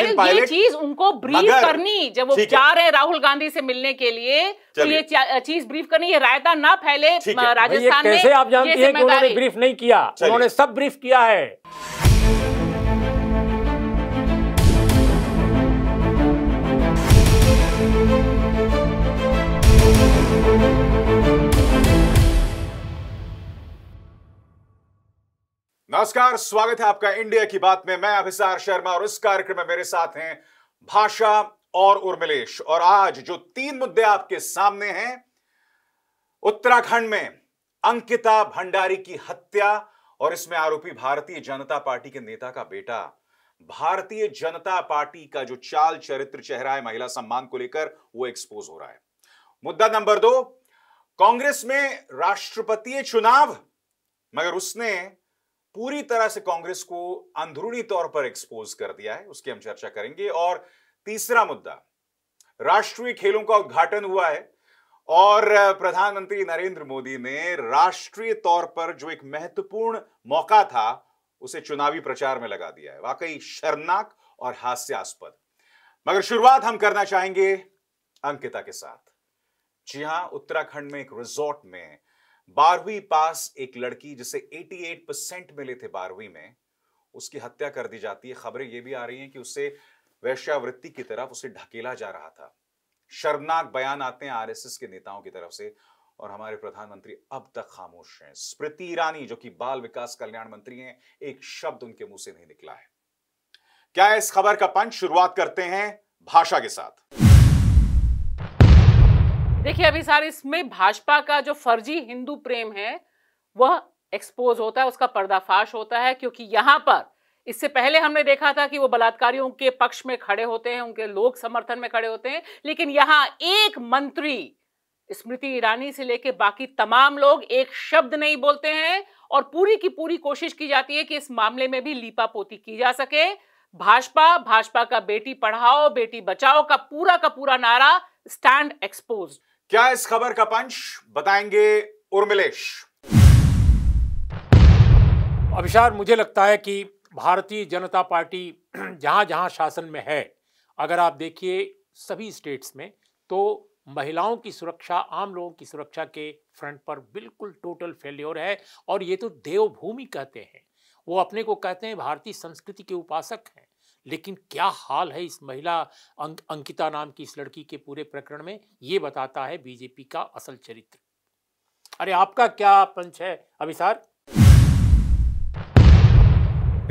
Indian pilot चीज उनको brief करनी जब वो जा रहे हैं राहुल गांधी से मिलने के लिए तो ये चीज ब्रीफ करनी ये रायता ना फैले राजस्थान में कैसे आप जानते हैं कि उन्होंने ब्रीफ नहीं किया उन्होंने सब ब्रीफ किया है नमस्कार स्वागत है आपका इंडिया की बात में मैं अभिसार शर्मा और इस कार्यक्रम में मेरे साथ हैं भाषा और उर्मिलेश और आज जो तीन मुद्दे आपके सामने हैं उत्तराखंड में अंकिता भंडारी की हत्या और इसमें आरोपी भारतीय जनता पार्टी के नेता का बेटा भारतीय जनता पार्टी का जो चाल चरित्र चेहरा है महिला सम्मान को लेकर वो एक्सपोज हो रहा है मुद्दा नंबर दो कांग्रेस में राष्ट्रपति चुनाव मगर उसने पूरी तरह से कांग्रेस को अंदरूनी तौर पर एक्सपोज कर दिया है उसकी हम चर्चा करेंगे और तीसरा मुद्दा राष्ट्रीय खेलों का उद्घाटन हुआ है और प्रधानमंत्री नरेंद्र मोदी ने राष्ट्रीय तौर पर जो एक महत्वपूर्ण मौका था उसे चुनावी प्रचार में लगा दिया है वाकई शर्मनाक और हास्यास्पद मगर शुरुआत हम करना चाहेंगे अंकिता के साथ जी हां उत्तराखंड में एक रिजॉर्ट में बारहवीं पास एक लड़की जिसे 88 परसेंट मिले थे बारहवीं में उसकी हत्या कर दी जाती है खबरें यह भी आ रही हैं कि उससे वैश्यावृत्ति की तरफ उसे ढकेला जा रहा था शर्मनाक बयान आते हैं आरएसएस के नेताओं की तरफ से और हमारे प्रधानमंत्री अब तक खामोश हैं स्मृति ईरानी जो कि बाल विकास कल्याण मंत्री हैं एक शब्द उनके मुंह से नहीं निकला है क्या इस खबर का पंच शुरुआत करते हैं भाषा के साथ देखिए अभी सारे इसमें भाजपा का जो फर्जी हिंदू प्रेम है वह एक्सपोज होता है उसका पर्दाफाश होता है क्योंकि यहां पर इससे पहले हमने देखा था कि वो बलात्कारियों के पक्ष में खड़े होते हैं उनके लोक समर्थन में खड़े होते हैं लेकिन यहां एक मंत्री स्मृति ईरानी से लेकर बाकी तमाम लोग एक शब्द नहीं बोलते हैं और पूरी की पूरी कोशिश की जाती है कि इस मामले में भी लीपा पोती की जा सके भाजपा भाजपा का बेटी पढ़ाओ बेटी बचाओ का पूरा का पूरा नारा स्टैंड एक्सपोज्ड क्या इस खबर का पंच बताएंगे उर्मिलेश अभिशार मुझे लगता है कि भारतीय जनता पार्टी जहां जहां शासन में है अगर आप देखिए सभी स्टेट्स में तो महिलाओं की सुरक्षा आम लोगों की सुरक्षा के फ्रंट पर बिल्कुल टोटल फेल्योर है और ये तो देवभूमि कहते हैं वो अपने को कहते हैं भारतीय संस्कृति के उपासक हैं लेकिन क्या हाल है इस महिला अंकिता नाम की इस लड़की के पूरे प्रकरण में ये बताता है बीजेपी का असल चरित्र अरे आपका क्या पंच है अभिसार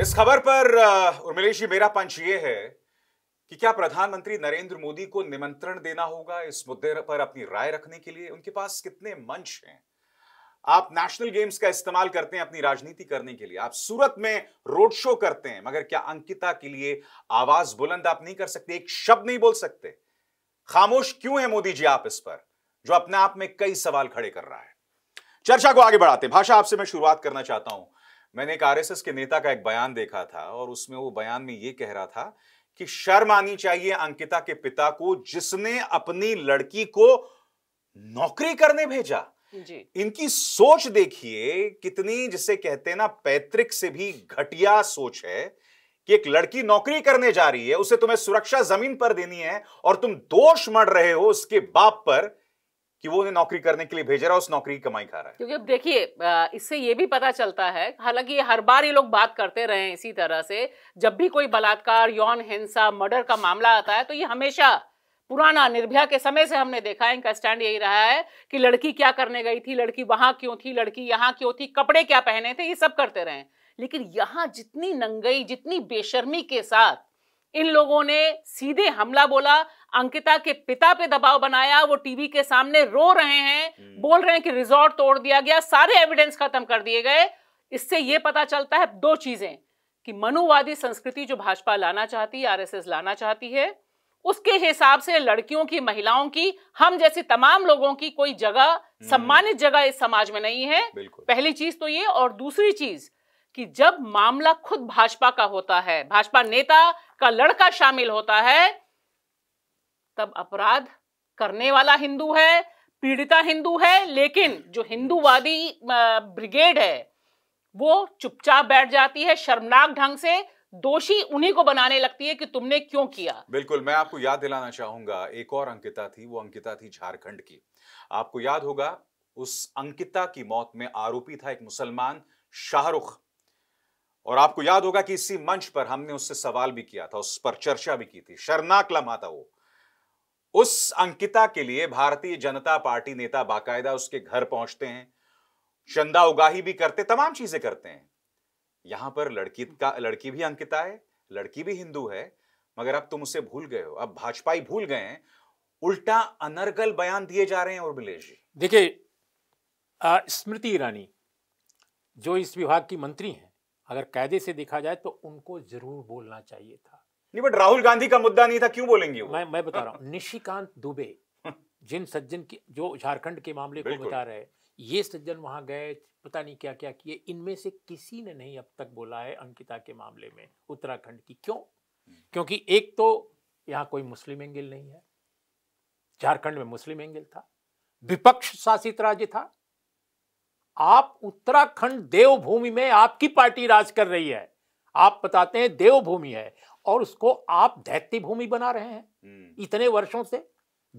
इस खबर पर उर्मिलेश जी मेरा पंच ये है कि क्या प्रधानमंत्री नरेंद्र मोदी को निमंत्रण देना होगा इस मुद्दे पर अपनी राय रखने के लिए उनके पास कितने मंच हैं आप नेशनल गेम्स का इस्तेमाल करते हैं अपनी राजनीति करने के लिए आप सूरत में रोड शो करते हैं मगर क्या अंकिता के लिए आवाज बुलंद आप नहीं कर सकते एक शब्द नहीं बोल सकते खामोश क्यों है मोदी जी आप इस पर जो अपने आप में कई सवाल खड़े कर रहा है चर्चा को आगे बढ़ाते भाषा आपसे मैं शुरुआत करना चाहता हूं मैंने एक आरएसएस के नेता का एक बयान देखा था और उसमें वो बयान में ये कह रहा था कि शर्म आनी चाहिए अंकिता के पिता को जिसने अपनी लड़की को नौकरी करने भेजा जी इनकी सोच देखिए कितनी जिसे कहते हैं ना पैतृक से भी घटिया सोच है कि एक लड़की नौकरी करने जा रही है उसे तुम्हें सुरक्षा जमीन पर देनी है और तुम दोष मर रहे हो उसके बाप पर कि वो उन्हें नौकरी करने के लिए भेज रहा है उस नौकरी की कमाई खा रहा है क्योंकि अब देखिए इससे ये भी पता चलता है हालांकि हर बार ये लोग बात करते रहे इसी तरह से जब भी कोई बलात्कार यौन हिंसा मर्डर का मामला आता है तो ये हमेशा पुराना निर्भया के समय से हमने देखा है इनका स्टैंड यही रहा है कि लड़की क्या करने गई थी लड़की वहां क्यों थी लड़की यहाँ क्यों थी कपड़े क्या पहने थे ये सब करते रहे लेकिन यहाँ जितनी नंगई जितनी बेशर्मी के साथ इन लोगों ने सीधे हमला बोला अंकिता के पिता पे दबाव बनाया वो टीवी के सामने रो रहे हैं हम्म। बोल रहे हैं कि रिजॉर्ट तोड़ दिया गया सारे एविडेंस खत्म कर दिए गए इससे ये पता चलता है दो चीजें कि मनुवादी संस्कृति जो भाजपा लाना चाहती है आरएसएस लाना चाहती है उसके हिसाब से लड़कियों की महिलाओं की हम जैसे तमाम लोगों की कोई जगह हम्म। सम्मानित जगह इस समाज में नहीं है पहली चीज तो ये और दूसरी चीज कि जब मामला खुद भाजपा का होता है भाजपा नेता का लड़का शामिल होता है तब अपराध करने वाला हिंदू है पीड़िता हिंदू है लेकिन जो हिंदूवादी ब्रिगेड है वो चुपचाप बैठ जाती है शर्मनाक ढंग से दोषी उन्हीं को बनाने लगती है कि तुमने क्यों किया बिल्कुल मैं आपको याद दिलाना चाहूंगा एक और अंकिता थी वो अंकिता थी झारखंड की आपको याद होगा उस अंकिता की मौत में आरोपी था एक मुसलमान शाहरुख और आपको याद होगा कि इसी मंच पर हमने उससे सवाल भी किया था उस पर चर्चा भी की थी शर्नाक लम्हा था वो उस अंकिता के लिए भारतीय जनता पार्टी नेता बाकायदा उसके घर पहुंचते हैं चंदा उगाही भी करते तमाम चीजें करते हैं यहाँ पर लड़की हम्म। का लड़की भी अंकिता है लड़की भी हिंदू है मगर अब तुम उसे भूल गए हो अब ही भूल गए हैं उल्टा अनर्गल बयान दिए जा रहे हैं उर्मिलेश जी देखिए स्मृति ईरानी जो इस विभाग की मंत्री हैं अगर कायदे से देखा जाए तो उनको जरूर बोलना चाहिए था नहीं बट राहुल गांधी का मुद्दा नहीं था क्यों बोलेंगे वो? मैं मैं बता रहा हूँ निशिकांत दुबे जिन सज्जन की जो झारखंड के मामले को बता रहे हैं ये सज्जन वहाँ गए पता नहीं क्या क्या किए इनमें से किसी ने नहीं अब तक बोला है अंकिता के मामले में उत्तराखंड की क्यों हम्म। क्योंकि एक तो यहाँ कोई मुस्लिम एंगल नहीं है झारखंड में मुस्लिम एंगल था विपक्ष शासित राज्य था आप उत्तराखंड देवभूमि में आपकी पार्टी राज कर रही है आप बताते हैं देवभूमि है और उसको आप दैत्य भूमि बना रहे हैं हम्म। इतने वर्षों से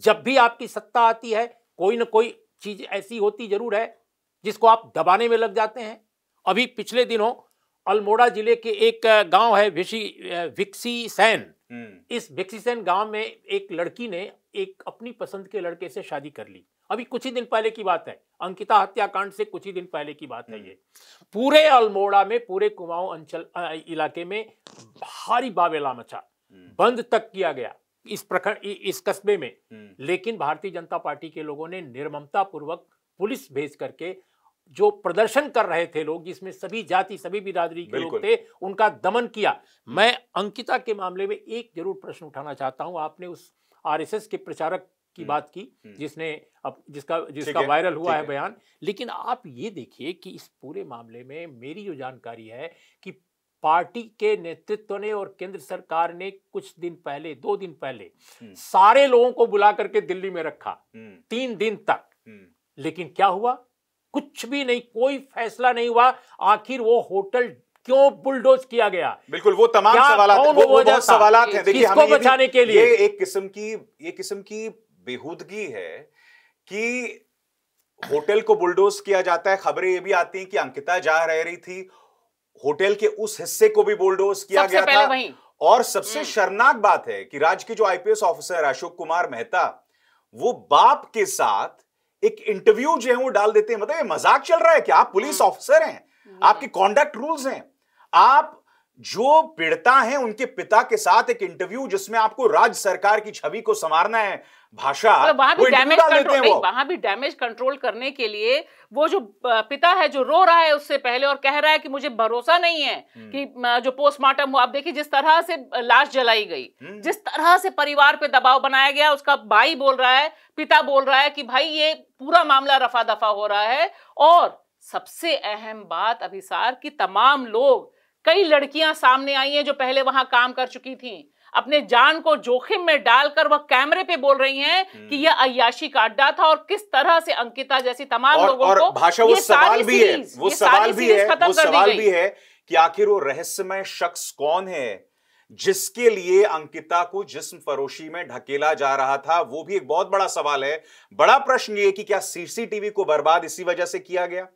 जब भी आपकी सत्ता आती है कोई ना कोई चीज़ ऐसी होती जरूर है जिसको आप दबाने में लग जाते हैं अभी पिछले दिनों अल्मोड़ा जिले के एक गांव है विशी विक्सी सैन इस विक्सी सैन गांव में एक लड़की ने एक अपनी पसंद के लड़के से शादी कर ली अभी कुछ ही दिन पहले की बात है अंकिता हत्याकांड से कुछ ही दिन पहले की बात है हम्म। ये पूरे अल्मोड़ा में पूरे कुमाऊं अंचल इलाके में भारी बावेला मचा हम्म। बंद तक किया गया इस प्रखंड इस कस्बे में हम्म। लेकिन भारतीय जनता पार्टी के लोगों ने निर्ममता पूर्वक पुलिस भेज करके जो प्रदर्शन कर रहे थे लोग जिसमें सभी जाति सभी बिरादरी के लोग थे उनका दमन किया हम्म। मैं अंकिता के मामले में एक जरूर प्रश्न उठाना चाहता हूं आपने उस आरएसएस के प्रचारक की हम्म। बात की जिसने अब जिसका जिसका वायरल हुआ है बयान लेकिन आप ये देखिए कि इस पूरे मामले में मेरी जो जानकारी है कि पार्टी के नेतृत्व ने और केंद्र सरकार ने कुछ दिन पहले दो दिन पहले हम्म। सारे लोगों को बुला करके दिल्ली में रखा हम्म। तीन दिन तक हम्म। लेकिन क्या हुआ कुछ भी नहीं कोई फैसला नहीं हुआ आखिर वो होटल क्यों बुलडोज किया गया बिल्कुल वो तमाम सवाल वो, वो, बहुत सवाल देखिए बचाने के लिए ये एक किस्म की ये किस्म की बेहूदगी है कि होटल को बुलडोज किया जाता है खबरें ये भी आती हैं कि अंकिता जा रह रही थी होटल के उस हिस्से को भी बोलडोज किया गया था और सबसे हम्म। शर्मनाक बात है कि राज्य के जो आईपीएस ऑफिसर अशोक कुमार मेहता वो बाप के साथ एक इंटरव्यू जो है वो डाल देते हैं मतलब ये मजाक चल रहा है कि आप पुलिस ऑफिसर हम्म। हैं हम्म। आपके कॉन्डक्ट रूल्स हैं आप जो पीड़ता है उनके पिता के साथ एक इंटरव्यू जिसमें आपको राज्य सरकार की छवि को संवारना है भाषा तो वहां भी डैमेज कंट्रोल वहां भी डैमेज कंट्रोल करने के लिए वो जो पिता है जो रो रहा है उससे पहले और कह रहा है कि मुझे भरोसा नहीं है हम्म। कि जो पोस्टमार्टम हुआ आप देखिए जिस तरह से लाश जलाई गई हम्म। जिस तरह से परिवार पे दबाव बनाया गया उसका भाई बोल रहा है पिता बोल रहा है कि भाई ये पूरा मामला रफा दफा हो रहा है और सबसे अहम बात अभिसार की तमाम लोग कई लड़कियां सामने आई हैं जो पहले वहां काम कर चुकी थीं अपने जान को जोखिम में डालकर वह कैमरे पे बोल रही हैं हम्म। कि यह अयाशी का अड्डा था और किस तरह से अंकिता जैसी तमाम और, लोगों और को भाषा वो सवाल भी है वो सवाल भी है वो सवाल भी है कि आखिर वो रहस्यमय शख्स कौन है जिसके लिए अंकिता को जिस्म फरोशी में ढकेला जा रहा था वो भी एक बहुत बड़ा सवाल है बड़ा प्रश्न ये कि क्या सीसीटीवी को बर्बाद इसी वजह से किया गया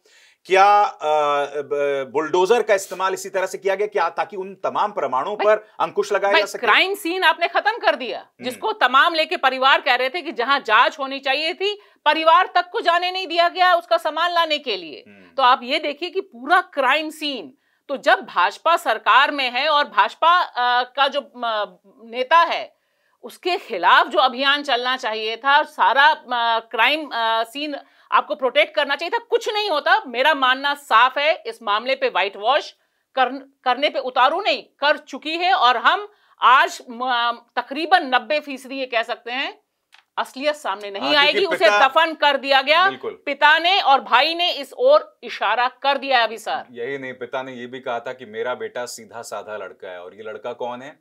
क्या बुलडोजर का इस्तेमाल इसी तरह से किया गया क्या ताकि उन तमाम प्रमाणों पर अंकुश लगाया जा सके क्राइम सीन आपने खत्म कर दिया हम्म। जिसको तमाम लेके परिवार कह रहे थे कि जहां जांच होनी चाहिए थी परिवार तक को जाने नहीं दिया गया उसका सामान लाने के लिए हम्म। तो आप ये देखिए कि पूरा क्राइम सीन तो जब भाजपा सरकार में है और भाजपा का जो नेता है उसके खिलाफ जो अभियान चलना चाहिए था सारा क्राइम सीन आपको प्रोटेक्ट करना चाहिए था कुछ नहीं होता मेरा मानना साफ है इस मामले पे व्हाइट वॉश कर, करने पे उतारू नहीं कर चुकी है और हम आज तकरीबन नब्बे फीसदी ये कह सकते हैं असलियत सामने नहीं हाँ, आएगी उसे दफन कर दिया गया पिता ने और भाई ने इस ओर इशारा कर दिया अभी सर यही नहीं पिता ने यह भी कहा था कि मेरा बेटा सीधा साधा लड़का है और ये लड़का कौन है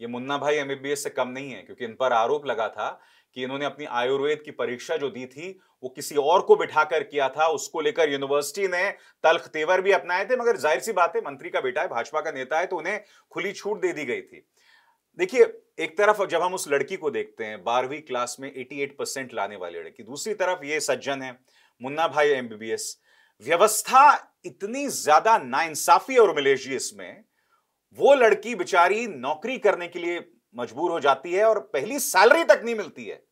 ये मुन्ना भाई एमबीबीएस से कम नहीं है क्योंकि इन पर आरोप लगा था कि इन्होंने अपनी आयुर्वेद की परीक्षा जो दी थी वो किसी और को बिठाकर किया था उसको लेकर यूनिवर्सिटी ने तलख तेवर भी अपनाए थे मगर जाहिर सी बात है मंत्री का बेटा है भाजपा का नेता है तो उन्हें खुली छूट दे दी गई थी देखिए एक तरफ जब हम उस लड़की को देखते हैं बारहवीं क्लास में 88 परसेंट लाने वाली लड़की दूसरी तरफ ये सज्जन है मुन्ना भाई एमबीबीएस व्यवस्था इतनी ज्यादा नाइंसाफी और मिलेजी इसमें वो लड़की बेचारी नौकरी करने के लिए मजबूर हो जाती है और पहली सैलरी तक नहीं मिलती है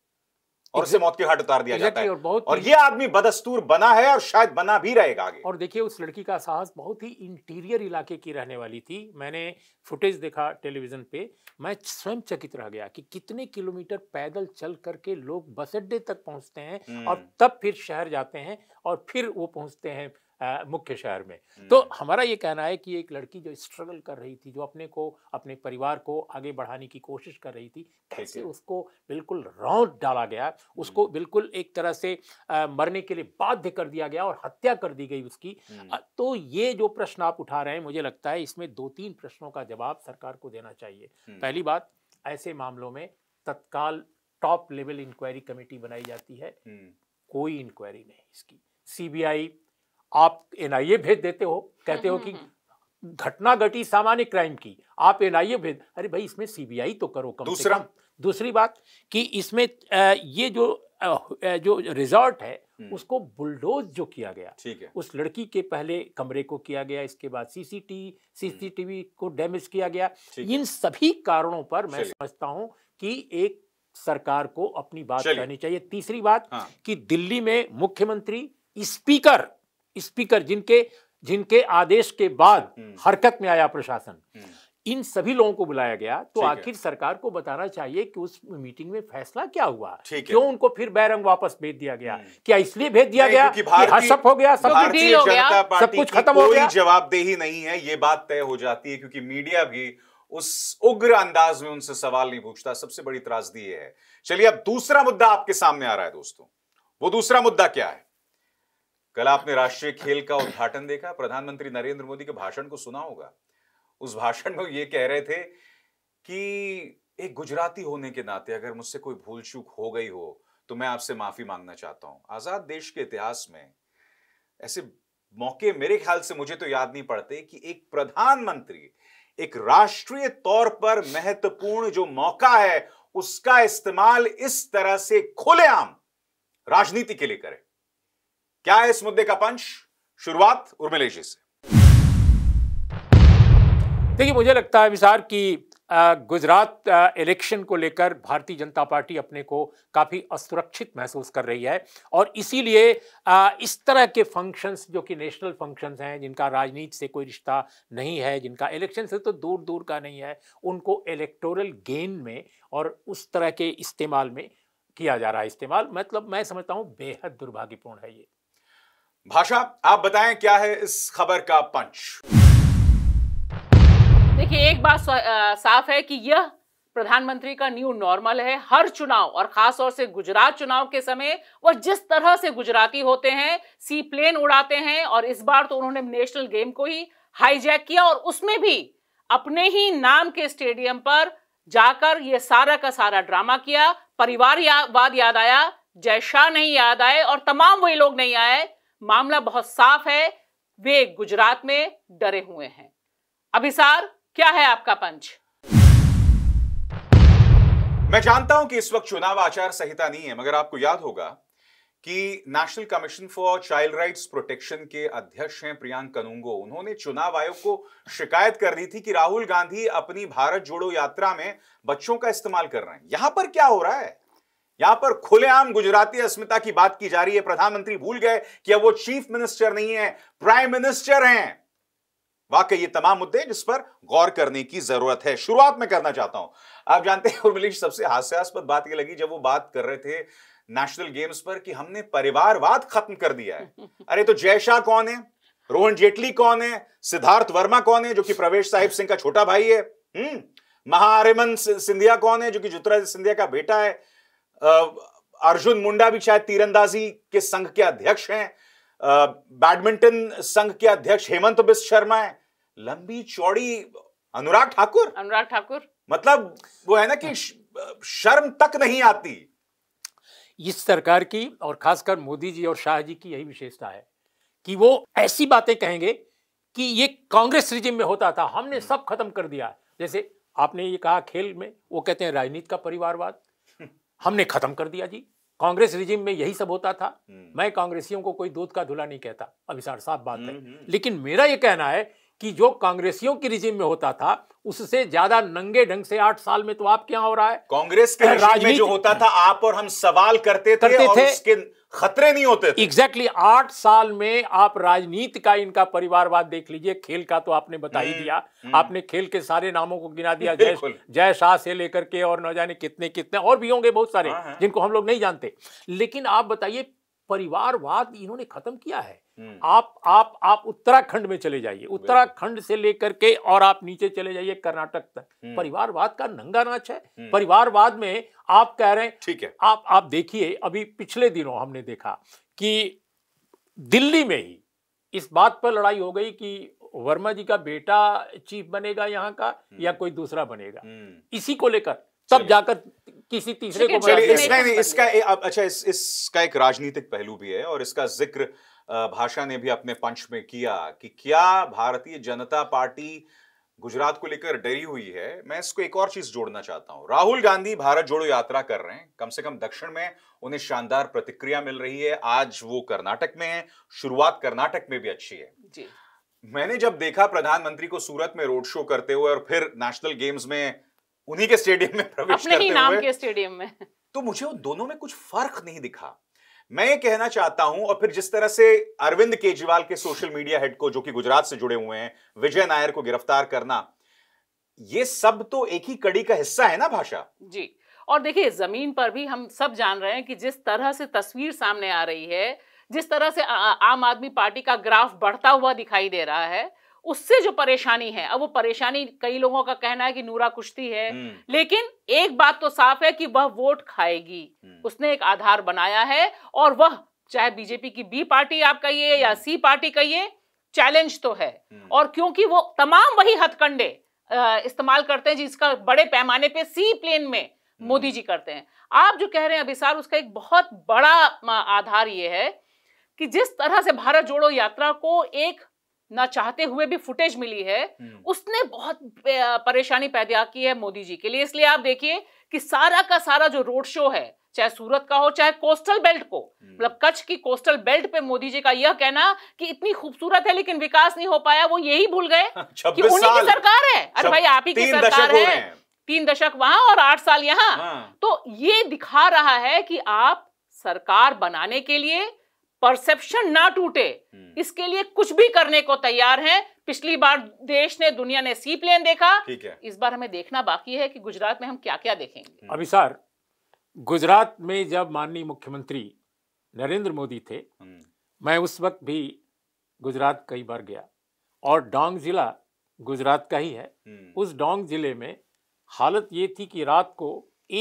और उसे मौत के घाट उतार दिया जाता है और, बहुत और ये आदमी बदस्तूर बना है और शायद बना भी रहेगा आगे और देखिए उस लड़की का साहस बहुत ही इंटीरियर इलाके की रहने वाली थी मैंने फुटेज देखा टेलीविजन पे मैं स्वयं चकित रह गया कि कितने किलोमीटर पैदल चल करके लोग बस अड्डे तक पहुंचते हैं और हम्म। तब फिर शहर जाते हैं और फिर वो पहुंचते हैं मुख्य शहर में तो हमारा ये कहना है कि एक लड़की जो स्ट्रगल कर रही थी जो अपने को अपने परिवार को आगे बढ़ाने की कोशिश कर रही थी कैसे उसको बिल्कुल रौंद डाला गया उसको बिल्कुल एक तरह से आ, मरने के लिए बाध्य कर दिया गया और हत्या कर दी गई उसकी तो ये जो प्रश्न आप उठा रहे हैं मुझे लगता है इसमें दो तीन प्रश्नों का जवाब सरकार को देना चाहिए पहली बात ऐसे मामलों में तत्काल टॉप लेवल इंक्वायरी कमेटी बनाई जाती है कोई इंक्वायरी नहीं इसकी सीबीआई आप एनआईए भेज देते हो कहते हो हम्म, कि हम्म, हम्म। घटना घटी सामान्य क्राइम की आप एनआईए भेज अरे भाई इसमें सीबीआई तो करो कम दूसरा से कम। दूसरी बात कि इसमें ये जो जो रिजॉर्ट है उसको बुलडोज जो किया गया ठीक है उस लड़की के पहले कमरे को किया गया इसके बाद सीसीटीवी सीसीटीवी को डैमेज किया गया इन सभी कारणों पर मैं समझता हूं कि एक सरकार को अपनी बात कहनी चाहिए तीसरी बात हाँ। कि दिल्ली में मुख्यमंत्री स्पीकर स्पीकर जिनके जिनके आदेश के बाद हम्म। हरकत में आया प्रशासन हम्म। इन सभी लोगों को बुलाया गया तो आखिर सरकार को बताना चाहिए कि उस मीटिंग में फैसला क्या हुआ क्यों उनको फिर बैरंग वापस भेज दिया गया हम्म। क्या इसलिए भेज दिया गया कि हसप हो गया सब हो गया सब कुछ खत्म हो गया जवाबदेही नहीं है ये बात तय हो जाती है क्योंकि मीडिया भी उस उग्र अंदाज में उनसे सवाल नहीं पूछता सबसे बड़ी त्रासदी है चलिए अब दूसरा मुद्दा आपके सामने आ रहा है दोस्तों वो दूसरा मुद्दा क्या है कल आपने राष्ट्रीय खेल का उद्घाटन देखा प्रधानमंत्री नरेंद्र मोदी के भाषण को सुना होगा उस भाषण में ये कह रहे थे कि एक गुजराती होने के नाते अगर मुझसे कोई भूल चूक हो गई हो तो मैं आपसे माफी मांगना चाहता हूं आजाद देश के इतिहास में ऐसे मौके मेरे ख्याल से मुझे तो याद नहीं पड़ते कि एक प्रधानमंत्री एक राष्ट्रीय तौर पर महत्वपूर्ण जो मौका है उसका इस्तेमाल इस तरह से खुलेआम राजनीति के लिए करें क्या है इस मुद्दे का पंच शुरुआत उर्मिलेशी से देखिए मुझे लगता है विसार की गुजरात इलेक्शन को लेकर भारतीय जनता पार्टी अपने को काफ़ी असुरक्षित महसूस कर रही है और इसीलिए इस तरह के फंक्शंस जो कि नेशनल फंक्शंस हैं जिनका राजनीति से कोई रिश्ता नहीं है जिनका इलेक्शन से तो दूर दूर का नहीं है उनको इलेक्टोरल गेन में और उस तरह के इस्तेमाल में किया जा रहा है इस्तेमाल मतलब मैं समझता हूँ बेहद दुर्भाग्यपूर्ण है ये भाषा आप बताएं क्या है इस खबर का पंच देखिए एक बात साफ है कि यह प्रधानमंत्री का न्यू नॉर्मल है हर चुनाव और खास तौर से गुजरात चुनाव के समय वह जिस तरह से गुजराती होते हैं सी प्लेन उड़ाते हैं और इस बार तो उन्होंने नेशनल गेम को ही हाईजैक किया और उसमें भी अपने ही नाम के स्टेडियम पर जाकर यह सारा का सारा ड्रामा किया परिवार या, वाद याद आया जय शाह नहीं याद आए और तमाम वही लोग नहीं आए मामला बहुत साफ है वे गुजरात में डरे हुए हैं अभिसार क्या है आपका पंच मैं जानता हूं कि इस वक्त चुनाव आचार संहिता नहीं है मगर आपको याद होगा कि national commission for child rights protection के अध्यक्ष हैं प्रियांक कनुंगो उन्होंने चुनाव आयोग को शिकायत कर दी थी कि राहुल गांधी अपनी भारत जोड़ो यात्रा में बच्चों का इस्तेमाल कर रहे हैं यहां पर क्या हो रहा है यहां पर खुलेआम गुजराती अस्मिता की बात की जा रही है प्रधानमंत्री भूल गए कि अब वो चीफ मिनिस्टर नहीं है प्राइम मिनिस्टर हैं वाकई ये तमाम मुद्दे जिस पर गौर करने की जरूरत है शुरुआत में करना चाहता हूं आप जानते हैं उर्मिलेश सबसे हास्यास्पद बात यह लगी जब वो बात कर रहे थे नेशनल गेम्स पर कि हमने परिवारवाद खत्म कर दिया है अरे तो जय शाह कौन है रोहन जेटली कौन है सिद्धार्थ वर्मा कौन है जो कि प्रवेश साहिब सिंह का छोटा भाई है हम्म सिंधिया कौन है जो कि ज्योतिराज सिंधिया का बेटा है अर्जुन मुंडा भी शायद तीरंदाजी के संघ के अध्यक्ष हैं बैडमिंटन संघ के अध्यक्ष हेमंत बिस्व शर्मा है लंबी चौड़ी अनुराग ठाकुर अनुराग ठाकुर मतलब वो है ना कि शर्म तक नहीं आती इस सरकार की और खासकर मोदी जी और शाह जी की यही विशेषता है कि वो ऐसी बातें कहेंगे कि ये कांग्रेस रिजिम में होता था हमने सब खत्म कर दिया जैसे आपने ये कहा खेल में वो कहते हैं राजनीति का परिवारवाद हमने खत्म कर दिया जी कांग्रेस रिजिम में यही सब होता था हम्म। मैं कांग्रेसियों को कोई दूध का धुला नहीं कहता अभिसार साहब बात है हम्म, हम्म। लेकिन मेरा ये कहना है कि जो कांग्रेसियों की रिजिम में होता था उससे ज्यादा नंगे ढंग से आठ साल में तो आप क्या हो रहा है कांग्रेस के राज में जो होता था आप और हम सवाल करते थे, करते और थे उसके खतरे नहीं होते एग्जैक्टली exactly, आठ साल में आप राजनीति का इनका परिवारवाद देख लीजिए खेल का तो आपने बता ही हम्म, दिया हम्म। आपने खेल के सारे नामों को गिना दिया जय जय शाह से लेकर के और न जाने कितने कितने और भी होंगे बहुत सारे हाँ, हाँ। जिनको हम लोग नहीं जानते लेकिन आप बताइए परिवारवाद इन्होंने खत्म किया है हम्म। आप आप आप उत्तराखंड में चले जाइए उत्तराखंड से लेकर के और आप नीचे चले जाइए कर्नाटक तक हम्म। परिवारवाद का नंगा नाच है हम्म। परिवारवाद में आप कह रहे हैं ठीक है आप आप देखिए अभी पिछले दिनों हमने देखा कि दिल्ली में ही इस बात पर लड़ाई हो गई कि वर्मा जी का बेटा चीफ बनेगा यहाँ का या कोई दूसरा बनेगा इसी को लेकर तब जाकर किसी तीसरे को चलिए इस नहीं इसका ए, अच्छा इस इसका एक राजनीतिक पहलू भी है और इसका जिक्र भाषा ने भी अपने पंच में किया कि क्या भारतीय जनता पार्टी गुजरात को लेकर डरी हुई है मैं इसको एक और चीज जोड़ना चाहता हूं राहुल गांधी भारत जोड़ो यात्रा कर रहे हैं कम से कम दक्षिण में उन्हें शानदार प्रतिक्रिया मिल रही है आज वो कर्नाटक में है शुरुआत कर्नाटक में भी अच्छी है जी मैंने जब देखा प्रधानमंत्री को सूरत में रोड शो करते हुए और फिर नेशनल गेम्स में उन्हीं के स्टेडियम में प्रवेश अपने ही नाम के स्टेडियम में तो मुझे वो दोनों में कुछ फर्क नहीं दिखा मैं ये कहना चाहता हूं और फिर जिस तरह से अरविंद केजरीवाल के सोशल मीडिया हेड को जो कि गुजरात से जुड़े हुए हैं विजय नायर को गिरफ्तार करना ये सब तो एक ही कड़ी का हिस्सा है ना भाषा जी और देखिए जमीन पर भी हम सब जान रहे हैं कि जिस तरह से तस्वीर सामने आ रही है जिस तरह से आ, आम आदमी पार्टी का ग्राफ बढ़ता हुआ दिखाई दे रहा है उससे जो परेशानी है अब वो परेशानी कई लोगों का कहना है कि नूरा कुश्ती है हम्म। लेकिन एक बात तो साफ है कि वह वोट खाएगी हम्म। उसने एक आधार बनाया है और वह चाहे बीजेपी की बी पार्टी आप कहिए या हम्म। सी पार्टी कहिए चैलेंज तो है और क्योंकि वो तमाम वही हथकंडे इस्तेमाल करते हैं जिसका बड़े पैमाने पे सी प्लेन में मोदी जी करते हैं आप जो कह रहे हैं अभिसार उसका एक बहुत बड़ा आधार ये है कि जिस तरह से भारत जोड़ो यात्रा को एक ना चाहते हुए भी फुटेज मिली है हम्म। उसने बहुत परेशानी पैदा की है मोदी जी के लिए इसलिए आप देखिए कि सारा का सारा जो रोड शो है चाहे सूरत का हो चाहे कोस्टल बेल्ट को हम्म। मतलब कच्छ की कोस्टल बेल्ट पे मोदी जी का यह कहना कि इतनी खूबसूरत है लेकिन विकास नहीं हो पाया वो यही भूल गए हाँ, कि उन्हीं की सरकार है अरे भाई आप ही की सरकार है तीन दशक वहां और आठ साल यहाँ हाँ। तो ये दिखा रहा है कि आप सरकार बनाने के लिए परसेप्शन ना टूटे हम्म। इसके लिए कुछ भी करने को तैयार हैं पिछली बार देश ने दुनिया ने सी प्लेन देखा ठीक है इस बार हमें देखना बाकी है कि गुजरात में हम क्या क्या देखेंगे हम्म। अभी सर गुजरात में जब माननीय मुख्यमंत्री नरेंद्र मोदी थे हम्म। मैं उस वक्त भी गुजरात कई बार गया और डोंग जिला गुजरात का ही है उस डोंग जिले में हालत ये थी कि रात को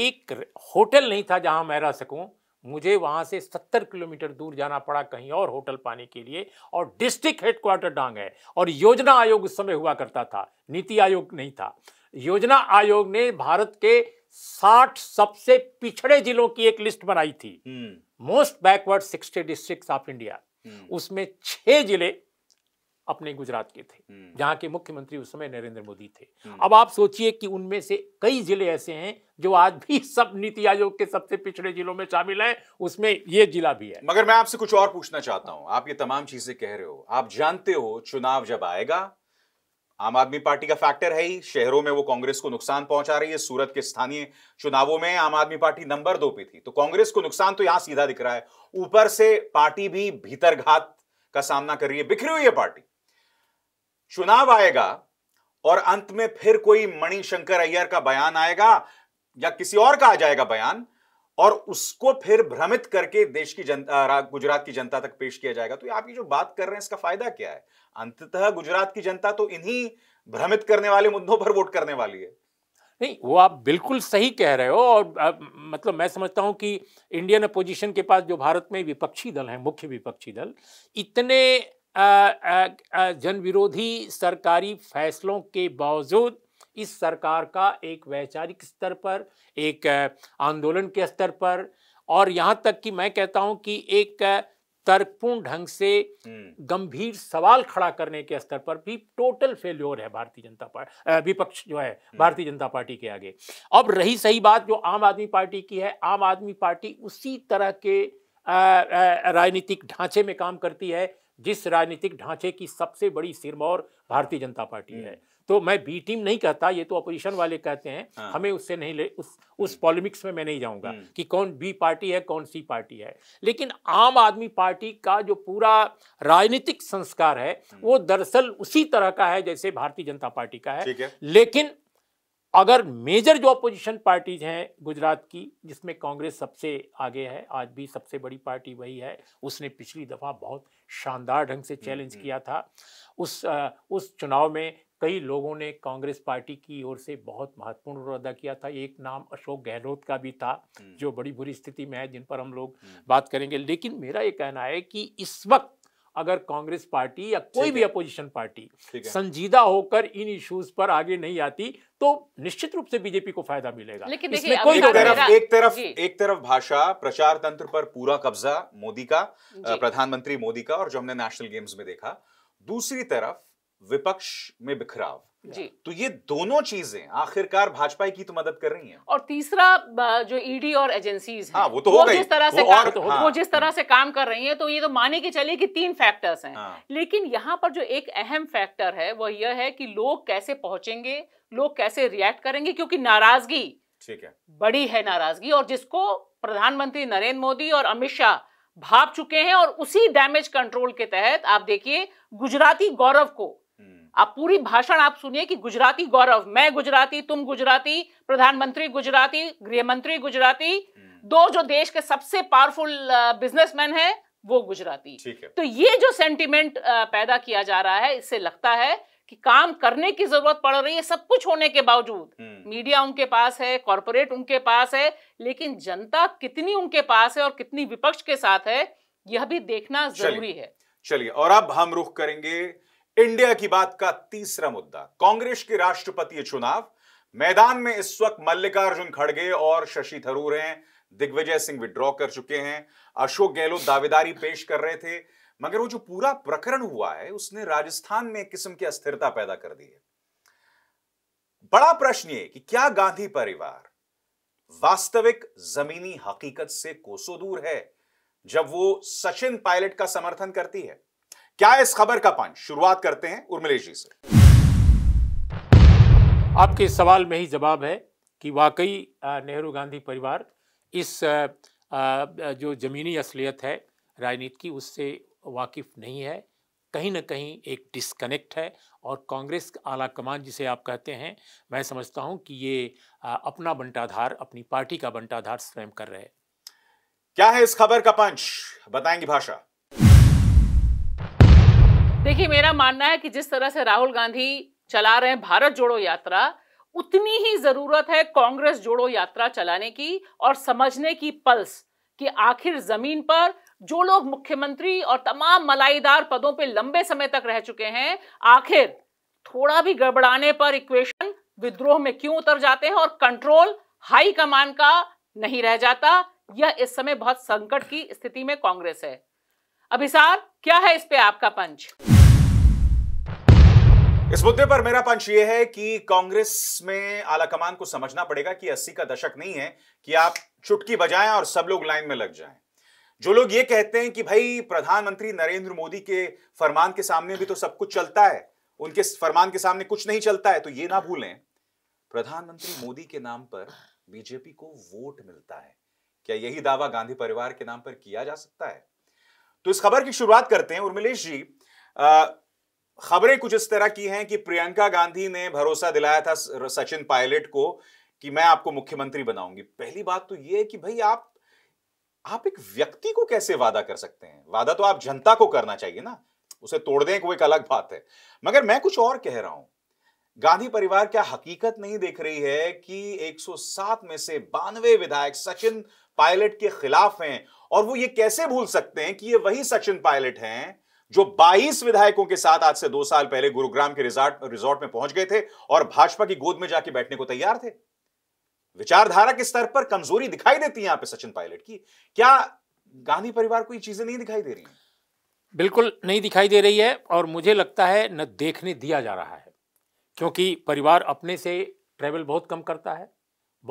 एक होटल नहीं था जहां मैं रह सकूं मुझे वहाँ से 70 किलोमीटर दूर जाना पड़ा कहीं और होटल पाने के लिए और डिस्ट्रिक्ट हेडक्वार्टर डांग है और योजना आयोग उस समय हुआ करता था नीति आयोग नहीं था योजना आयोग ने भारत के 60 सबसे पिछड़े जिलों की एक लिस्ट बनाई थी hmm. Most backward sixty district of India hmm. उसमें छह जिले अपने गुजरात के थे हम्म। जहाँ के मुख्यमंत्री उस समय नरेंद्र मोदी थे हम्म। अब आप सोचिए कि उनमें से कई जिले ऐसे हैं जो आज भी सब नीति आयोग के सबसे पिछड़े जिलों में शामिल हैं उसमें ये जिला भी है मगर मैं आपसे कुछ और पूछना चाहता हूँ आप ये तमाम चीजें कह रहे हो आप जानते हो चुनाव जब आएगा आम आदमी पार्टी का फैक्टर है ही शहरों में वो कांग्रेस को नुकसान पहुंचा रही है सूरत के स्थानीय चुनावों में आम आदमी पार्टी नंबर दो पे थी तो कांग्रेस को नुकसान तो यहां सीधा दिख रहा है ऊपर से पार्टी भी भीतर घात का सामना कर रही है बिखरी हुई है पार्टी चुनाव आएगा और अंत में फिर कोई मणिशंकर अय्यर का बयान आएगा या किसी और का आ जाएगा बयान और उसको फिर भ्रमित करके देश की जनता गुजरात की जनता तक पेश किया जाएगा तो आपकी जो बात कर रहे हैं इसका फायदा क्या है अंततः गुजरात की जनता तो इन्हीं भ्रमित करने वाले मुद्दों पर वोट करने वाली है नहीं वो आप बिल्कुल सही कह रहे हो और आ, मतलब मैं समझता हूँ कि इंडियन अपोजिशन के पास जो भारत में विपक्षी दल हैं मुख्य विपक्षी दल इतने जन विरोधी सरकारी फैसलों के बावजूद इस सरकार का एक वैचारिक स्तर पर एक आंदोलन के स्तर पर और यहाँ तक कि मैं कहता हूँ कि एक तर्कपूर्ण ढंग से गंभीर सवाल खड़ा करने के स्तर पर भी टोटल फेल्योर है भारतीय जनता पार्टी विपक्ष जो है भारतीय जनता पार्टी के आगे अब रही सही बात जो आम आदमी पार्टी की है आम आदमी पार्टी उसी तरह के राजनीतिक ढांचे में काम करती है जिस राजनीतिक ढांचे की सबसे बड़ी सिरमौर भारतीय जनता पार्टी है हम्म। तो मैं बी टीम नहीं कहता ये तो अपोजिशन वाले कहते हैं हाँ। हमें उससे नहीं ले उस हम्म। उस पॉलिमिक्स में मैं नहीं जाऊंगा हम्म। कि कौन बी पार्टी है कौन सी पार्टी है लेकिन आम आदमी पार्टी का जो पूरा राजनीतिक संस्कार है वो दरअसल उसी तरह का है जैसे भारतीय जनता पार्टी का है, है। लेकिन अगर मेजर जो अपोजिशन पार्टीज हैं गुजरात की जिसमें कांग्रेस सबसे आगे है आज भी सबसे बड़ी पार्टी वही है उसने पिछली दफ़ा बहुत शानदार ढंग से चैलेंज किया था उस उस चुनाव में कई लोगों ने कांग्रेस पार्टी की ओर से बहुत महत्वपूर्ण रोल अदा किया था एक नाम अशोक गहलोत का भी था जो बड़ी बुरी स्थिति में है जिन पर हम लोग बात करेंगे लेकिन मेरा ये कहना है कि इस वक्त अगर कांग्रेस पार्टी या कोई भी अपोजिशन पार्टी संजीदा होकर इन इश्यूज पर आगे नहीं आती तो निश्चित रूप से बीजेपी को फायदा मिलेगा लेकिन इसमें कोई एक तरफ एक तरफ एक तरफ भाषा प्रचार तंत्र पर पूरा कब्जा मोदी का प्रधानमंत्री मोदी का और जो हमने नेशनल गेम्स में देखा दूसरी तरफ विपक्ष में बिखराव जी तो ये दोनों चीजें आखिरकार भाजपा की तो मदद कर रही हैं और तीसरा जो ईडी e और एजेंसीज हैं हाँ, वो तो वो जिस तरह से काम, तो हाँ, वो जिस तरह से काम कर रही हैं तो ये तो माने के चलिए कि तीन फैक्टर्स हैं हाँ, लेकिन यहाँ पर जो एक अहम फैक्टर है वो यह है कि लोग कैसे पहुंचेंगे लोग कैसे रिएक्ट करेंगे क्योंकि नाराजगी ठीक है बड़ी है नाराजगी और जिसको प्रधानमंत्री नरेंद्र मोदी और अमित शाह भाप चुके हैं और उसी डैमेज कंट्रोल के तहत आप देखिए गुजराती गौरव को आप पूरी भाषण आप सुनिए कि गुजराती गौरव मैं गुजराती तुम गुजराती प्रधानमंत्री गुजराती गृह मंत्री गुजराती हम्म। दो जो देश के सबसे पावरफुल बिजनेसमैन है वो गुजराती है। तो ये जो सेंटिमेंट पैदा किया जा रहा है इससे लगता है कि काम करने की जरूरत पड़ रही है सब कुछ होने के बावजूद हम्म। मीडिया उनके पास है कॉरपोरेट उनके पास है लेकिन जनता कितनी उनके पास है और कितनी विपक्ष के साथ है यह भी देखना जरूरी है चलिए और अब हम रुख करेंगे इंडिया की बात का तीसरा मुद्दा कांग्रेस के राष्ट्रपति चुनाव मैदान में इस वक्त मल्लिकार्जुन खड़गे और शशि थरूर हैं दिग्विजय सिंह विड्रॉ कर चुके हैं अशोक गहलोत दावेदारी पेश कर रहे थे मगर वो जो पूरा प्रकरण हुआ है उसने राजस्थान में एक किस्म की अस्थिरता पैदा कर दी है बड़ा प्रश्न ये कि क्या गांधी परिवार वास्तविक जमीनी हकीकत से कोसों दूर है जब वो सचिन पायलट का समर्थन करती है क्या इस खबर का पंच शुरुआत करते हैं उर्मिलेश जी से आपके सवाल में ही जवाब है कि वाकई नेहरू गांधी परिवार इस जो ज़मीनी असलियत है राजनीति की उससे वाकिफ नहीं है कहीं ना कहीं एक डिस्कनेक्ट है और कांग्रेस आला कमान जिसे आप कहते हैं मैं समझता हूं कि ये अपना बंटाधार अपनी पार्टी का बंटाधार स्वयं कर रहे हैं क्या है इस खबर का पंच बताएंगी भाषा देखिए मेरा मानना है कि जिस तरह से राहुल गांधी चला रहे हैं भारत जोड़ो यात्रा उतनी ही जरूरत है कांग्रेस जोड़ो यात्रा चलाने की और समझने की पल्स कि आखिर जमीन पर जो लोग मुख्यमंत्री और तमाम मलाईदार पदों पे लंबे समय तक रह चुके हैं आखिर थोड़ा भी गड़बड़ाने पर इक्वेशन विद्रोह में क्यों उतर जाते हैं और कंट्रोल हाई कमान का नहीं रह जाता यह इस समय बहुत संकट की स्थिति में कांग्रेस है अभिसार क्या है इस पे आपका पंच इस मुद्दे पर मेरा पंच यह है कि कांग्रेस में आलाकमान को समझना पड़ेगा कि अस्सी का दशक नहीं है कि आप चुटकी बजाएं और सब लोग लाइन में लग जाएं जो लोग ये कहते हैं कि भाई प्रधानमंत्री नरेंद्र मोदी के फरमान के सामने भी तो सब कुछ चलता है उनके फरमान के सामने कुछ नहीं चलता है तो ये ना भूलें प्रधानमंत्री मोदी के नाम पर बीजेपी को वोट मिलता है क्या यही दावा गांधी परिवार के नाम पर किया जा सकता है तो इस खबर की शुरुआत करते हैं उर्मिलेश जी आ, खबरें कुछ इस तरह की हैं कि प्रियंका गांधी ने भरोसा दिलाया था सचिन पायलट को कि मैं आपको मुख्यमंत्री बनाऊंगी पहली बात तो यह है कि भाई आप आप एक व्यक्ति को कैसे वादा कर सकते हैं वादा तो आप जनता को करना चाहिए ना उसे तोड़ दें वो एक अलग बात है मगर मैं कुछ और कह रहा हूं गांधी परिवार क्या हकीकत नहीं देख रही है कि 107 में से बानवे विधायक सचिन पायलट के खिलाफ हैं और वो ये कैसे भूल सकते हैं कि ये वही सचिन पायलट हैं जो 22 विधायकों के साथ आज से दो साल पहले गुरुग्राम के रिजॉर्ट रिजॉर्ट में पहुंच गए थे और भाजपा की गोद में जाके बैठने को तैयार थे विचारधारा के स्तर पर कमजोरी दिखाई देती है यहां पे सचिन पायलट की क्या गांधी परिवार को ये चीजें नहीं दिखाई दे रही है? बिल्कुल नहीं दिखाई दे रही है और मुझे लगता है न देखने दिया जा रहा है क्योंकि परिवार अपने से ट्रेवल बहुत कम करता है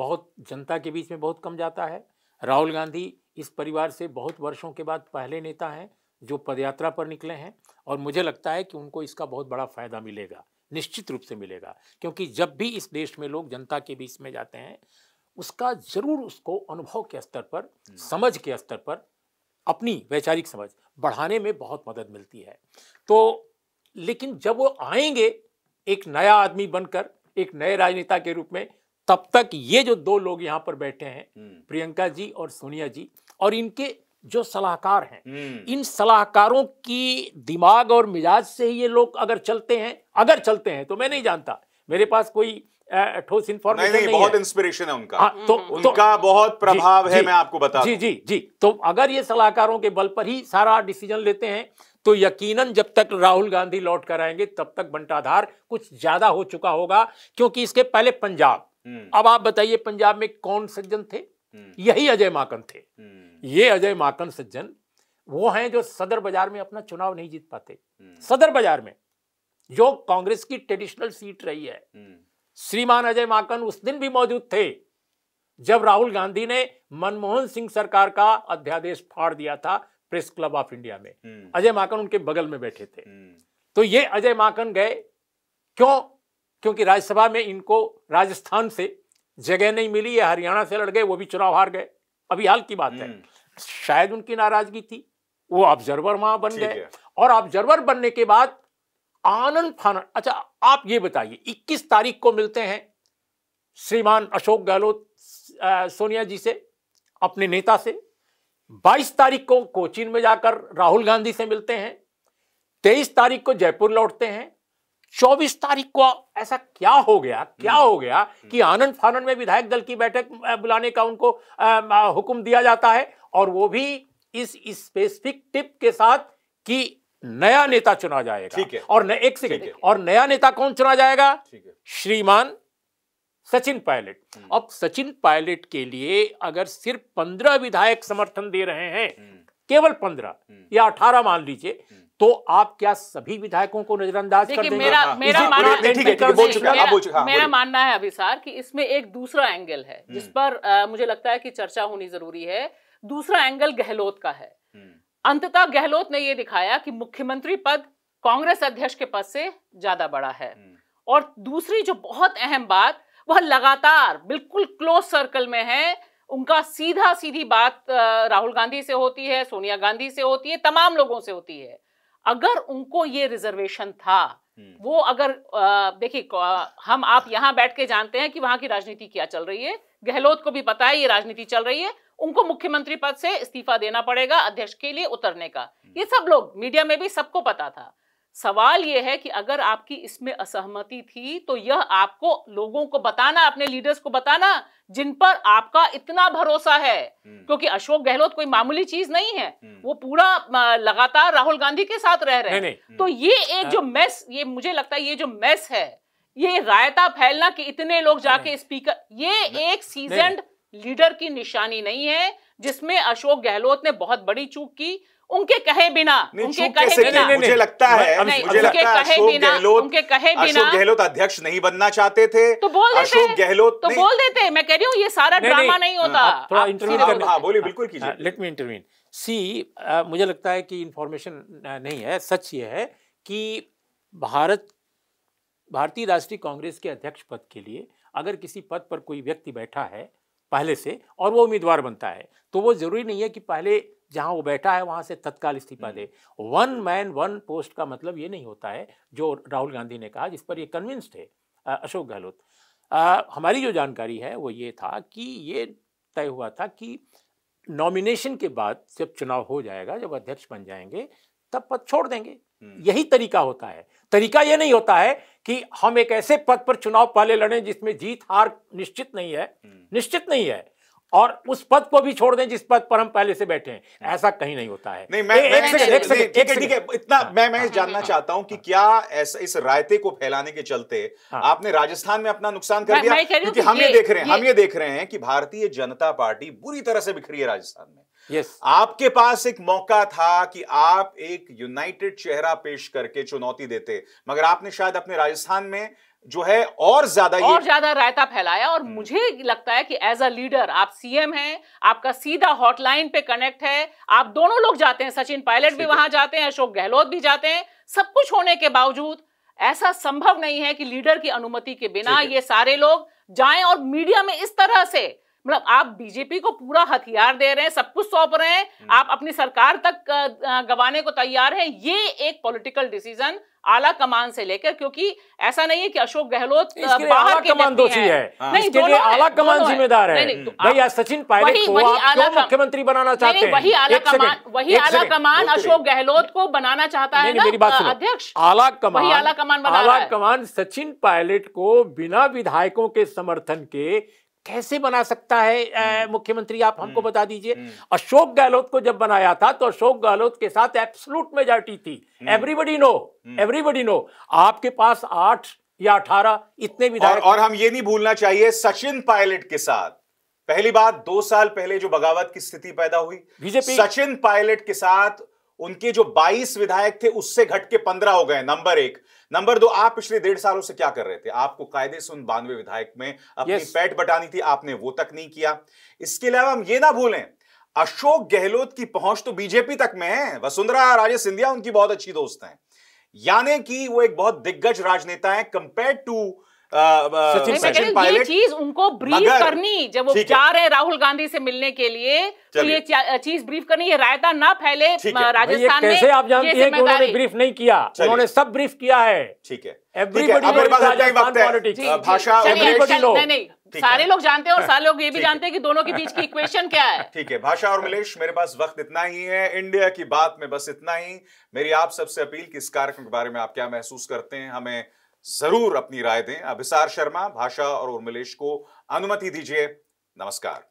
बहुत जनता के बीच में बहुत कम जाता है राहुल गांधी इस परिवार से बहुत वर्षों के बाद पहले नेता हैं जो पदयात्रा पर निकले हैं और मुझे लगता है कि उनको इसका बहुत बड़ा फ़ायदा मिलेगा निश्चित रूप से मिलेगा क्योंकि जब भी इस देश में लोग जनता के बीच में जाते हैं उसका जरूर उसको अनुभव के स्तर पर समझ के स्तर पर अपनी वैचारिक समझ बढ़ाने में बहुत मदद मिलती है तो लेकिन जब वो आएंगे एक नया आदमी बनकर एक नए राजनेता के रूप में तब तक ये जो दो लोग यहाँ पर बैठे हैं हम्म। प्रियंका जी और सोनिया जी और इनके जो सलाहकार हैं हम्म। इन सलाहकारों की दिमाग और मिजाज से ही ये लोग अगर चलते हैं अगर चलते हैं तो मैं नहीं जानता मेरे पास कोई ठोस इन्फॉर्मेशन नहीं, नहीं, नहीं बहुत इंस्पिरेशन है उनका आ, हाँ, तो-, तो उनका बहुत प्रभाव जी, है जी, मैं आपको बता जी जी जी तो अगर ये सलाहकारों के बल पर ही सारा डिसीजन लेते हैं तो यकीनन जब तक राहुल गांधी लौट कर आएंगे तब तक बंटाधार कुछ ज्यादा हो चुका होगा क्योंकि इसके पहले पंजाब हम्म। अब आप बताइए पंजाब में कौन सज्जन थे हम्म। यही अजय माकन थे हम्म। ये अजय माकन सज्जन वो हैं जो सदर बाजार में अपना चुनाव नहीं जीत पाते हम्म। सदर बाजार में जो कांग्रेस की ट्रेडिशनल सीट रही है श्रीमान अजय माकन उस दिन भी मौजूद थे जब राहुल गांधी ने मनमोहन सिंह सरकार का अध्यादेश फाड़ दिया था प्रेस क्लब ऑफ इंडिया में अजय माकन उनके बगल में बैठे थे तो ये अजय माकन गए क्यों क्योंकि राज्यसभा में इनको राजस्थान से जगह नहीं मिली ये हरियाणा से लड़ गए वो भी चुनाव हार गए अभी हाल की बात है हम्म। शायद उनकी नाराजगी थी वो ऑब्जर्वर वहां बन गए और ऑब्जर्वर बनने के बाद आनंद फानंद अच्छा आप ये बताइए 21 तारीख को मिलते हैं श्रीमान अशोक गहलोत सोनिया जी से अपने नेता से 22 तारीख को कोचिन में जाकर राहुल गांधी से मिलते हैं 23 तारीख को जयपुर लौटते हैं चौबीस तारीख को ऐसा क्या हो गया क्या हम्म। हो गया कि हम्म। आनंद फानंद में विधायक दल की बैठक बुलाने का उनको हुक्म दिया जाता है और वो भी इस स्पेसिफिक टिप के साथ कि नया नेता चुना जाएगा ठीक है और न, एक सेकेंड और नया नेता कौन चुना जाएगा ठीक है श्रीमान सचिन पायलट हम्म। अब सचिन पायलट के लिए अगर सिर्फ पंद्रह विधायक समर्थन दे रहे हैं केवल पंद्रह या अठारह मान लीजिए तो आप क्या सभी विधायकों को नजरअंदाज कर देंगे मेरा हाँ। मेरा मानना मेरा, हाँ, मेरा मानना है अभिसार कि इसमें एक दूसरा एंगल है जिस हम्म। पर मुझे लगता है कि चर्चा होनी जरूरी है दूसरा एंगल गहलोत का है हम्म। अंततः गहलोत ने यह दिखाया कि मुख्यमंत्री पद कांग्रेस अध्यक्ष के पद से ज्यादा बड़ा है हम्म। और दूसरी जो बहुत अहम बात वह लगातार बिल्कुल क्लोज सर्कल में है उनका सीधा सीधी बात राहुल गांधी से होती है सोनिया गांधी से होती है तमाम लोगों से होती है अगर उनको ये रिजर्वेशन था हम्म। वो अगर देखिए हम आप यहां बैठ के जानते हैं कि वहां की राजनीति क्या चल रही है गहलोत को भी पता है ये राजनीति चल रही है उनको मुख्यमंत्री पद से इस्तीफा देना पड़ेगा अध्यक्ष के लिए उतरने का हम्म। ये सब लोग मीडिया में भी सबको पता था सवाल यह है कि अगर आपकी इसमें असहमति थी तो यह आपको लोगों को बताना अपने लीडर्स को बताना जिन पर आपका इतना भरोसा है हम्म। क्योंकि अशोक गहलोत कोई मामूली चीज नहीं है हम्म। वो पूरा लगातार राहुल गांधी के साथ रह रहे हैं तो हम्म। ये एक हाँ। जो मैस ये मुझे लगता है ये जो मैस है ये रायता फैलना कि इतने लोग जाके स्पीकर ये एक सीजन लीडर की निशानी नहीं है जिसमें अशोक गहलोत ने बहुत बड़ी चूक की उनके कहे बिना उनके कहे बिना मुझे लगता है मुझे लगता है अशोक गहलोत उनके कहे बिना अशोक गहलोत अध्यक्ष नहीं बनना चाहते थे तो बोल देते अशोक गहलोत तो बोल देते मैं कह रही हूँ ये सारा ड्रामा नहीं होता थोड़ा इंटरव्यू हाँ बोलिए बिल्कुल हाँ, कीजिए लेट मी इंटरव्यू सी मुझे लगता है कि इंफॉर्मेशन नहीं है सच ये है कि भारत भारतीय राष्ट्रीय कांग्रेस के अध्यक्ष पद के लिए अगर किसी पद पर कोई व्यक्ति बैठा है पहले से और वो उम्मीदवार बनता है तो वो जरूरी नहीं है कि पहले जहाँ वो बैठा है वहाँ से तत्काल इस्तीफा दे hmm. One man one post का मतलब ये नहीं होता है जो राहुल गांधी ने कहा जिस पर ये कन्विंस्ड है अशोक गहलोत हमारी जो जानकारी है वो ये था कि ये तय हुआ था कि नॉमिनेशन के बाद जब चुनाव हो जाएगा जब अध्यक्ष बन जाएंगे तब पद छोड़ देंगे हम्म। यही तरीका होता है तरीका यह नहीं होता है कि हम एक ऐसे पद पर चुनाव पहले लड़ें जिसमें जीत हार निश्चित नहीं है हम्म। निश्चित नहीं है और उस पद को भी छोड़ दें जिस पद पर हम पहले से बैठे हैं हाँ। ऐसा कहीं नहीं होता है नहीं मैं एक ठीक है ठीक है इतना हाँ। मैं मैं जानना हाँ। चाहता हूं कि क्या ऐसा इस रायते को फैलाने के चलते आपने राजस्थान में अपना नुकसान कर दिया क्योंकि हम ये देख रहे हैं हम ये देख रहे हैं कि भारतीय जनता पार्टी बुरी तरह से बिखरी है राजस्थान में yes. आपके पास एक मौका था कि आप एक यूनाइटेड चेहरा पेश करके चुनौती देते मगर आपने शायद अपने राजस्थान में जो है और ज्यादा और ज्यादा रायता फैलाया और हम्म। मुझे लगता है कि एज अ लीडर आप सीएम हैं आपका सीधा हॉटलाइन पे कनेक्ट है आप दोनों लोग जाते हैं सचिन पायलट भी वहां जाते हैं अशोक गहलोत भी जाते हैं सब कुछ होने के बावजूद ऐसा संभव नहीं है कि लीडर की अनुमति के बिना ये सारे लोग जाएं और मीडिया में इस तरह से मतलब आप बीजेपी को पूरा हथियार दे रहे हैं सब कुछ सौंप रहे हैं हम्म। आप अपनी सरकार तक गवाने को तैयार हैं ये एक पॉलिटिकल डिसीजन आला कमान से लेकर क्योंकि ऐसा नहीं है कि अशोक गहलोत बाहर के कमान दोषी है नहीं आला कमान जिम्मेदार है हम्म। भैया सचिन पायलट को वही मुख्यमंत्री बनाना चाहते हैं वही आला कमान वही आला कमान अशोक गहलोत को बनाना चाहता है मेरी बात अध्यक्ष आला कमान वही आला कमान आला कमान सचिन पायलट को बिना विधायकों के समर्थन के कैसे बना सकता है हम्म। मुख्यमंत्री आप हमको हम्म। बता दीजिए हम्म। अशोक गहलोत को जब बनाया था तो अशोक गहलोत के साथ एप्सलूट मेजॉरिटी थी एवरीबडी नो एवरीबडी नो आपके पास आठ या अठारह इतने विधायक और, और हम ये नहीं भूलना चाहिए सचिन पायलट के साथ पहली बात दो साल पहले जो बगावत की स्थिति पैदा हुई बीजेपी सचिन पायलट के साथ उनके जो 22 विधायक थे उससे घट के 15 हो गए नंबर एक नंबर दो आप पिछले डेढ़ सालों से क्या कर रहे थे आपको कायदे से उन बानवे विधायक में अपनी yes. पैट बटानी थी आपने वो तक नहीं किया इसके अलावा हम ये ना भूलें अशोक गहलोत की पहुंच तो बीजेपी तक में है वसुंधरा राजे सिंधिया उनकी बहुत अच्छी दोस्त हैं यानी कि वो एक बहुत दिग्गज राजनेता है कंपेयर टू सचिन चीज उनको ब्रीफ करनी जब वो जा रहे हैं राहुल गांधी से मिलने के लिए तो ये चीज ब्रीफ करनी ये रायता ना फैले राजस्थान में कैसे आप हैं कि उन्होंने ब्रीफ नहीं किया उन्होंने सब ब्रीफ किया है ठीक है सारे लोग जानते हैं और सारे लोग ये भी जानते हैं कि दोनों के बीच की इक्वेशन क्या है ठीक है भाषा और मिलेश मेरे पास वक्त इतना ही है इंडिया की बात में बस इतना ही मेरी आप सबसे अपील कि इस कार्यक्रम के बारे में आप क्या महसूस करते हैं हमें जरूर अपनी राय दें अभिसार शर्मा भाषा और उर्मिलेश को अनुमति दीजिए नमस्कार